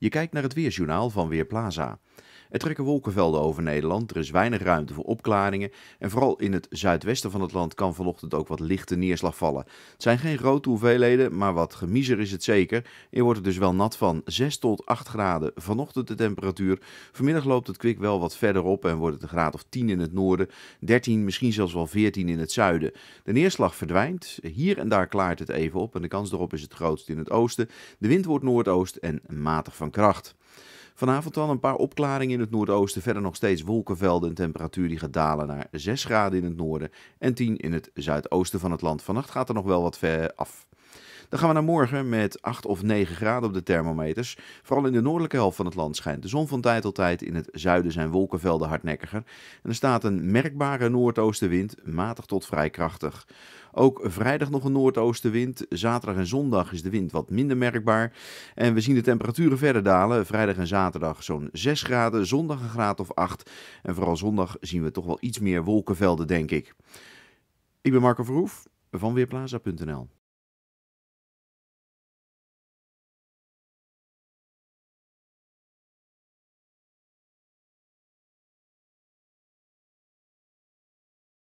Je kijkt naar het Weersjournaal van Weerplaza. Er trekken wolkenvelden over Nederland, er is weinig ruimte voor opklaringen en vooral in het zuidwesten van het land kan vanochtend ook wat lichte neerslag vallen. Het zijn geen grote hoeveelheden, maar wat gemiezer is het zeker. Hier wordt het dus wel nat van 6 tot 8 graden vanochtend de temperatuur. Vanmiddag loopt het kwik wel wat verder op en wordt het een graad of 10 in het noorden, 13, misschien zelfs wel 14 in het zuiden. De neerslag verdwijnt, hier en daar klaart het even op en de kans daarop is het grootst in het oosten. De wind wordt noordoost en matig van kracht. Vanavond dan een paar opklaringen in het noordoosten. Verder nog steeds wolkenvelden. Een temperatuur die gaat dalen naar 6 graden in het noorden en 10 in het zuidoosten van het land. Vannacht gaat er nog wel wat ver af. Dan gaan we naar morgen met 8 of 9 graden op de thermometers. Vooral in de noordelijke helft van het land schijnt de zon van tijd tot tijd. In het zuiden zijn wolkenvelden hardnekkiger. En er staat een merkbare noordoostenwind, matig tot vrij krachtig. Ook vrijdag nog een noordoostenwind. Zaterdag en zondag is de wind wat minder merkbaar. En we zien de temperaturen verder dalen. Vrijdag en zaterdag zo'n 6 graden, zondag een graad of 8. En vooral zondag zien we toch wel iets meer wolkenvelden, denk ik. Ik ben Marco Verhoef van Weerplaza.nl.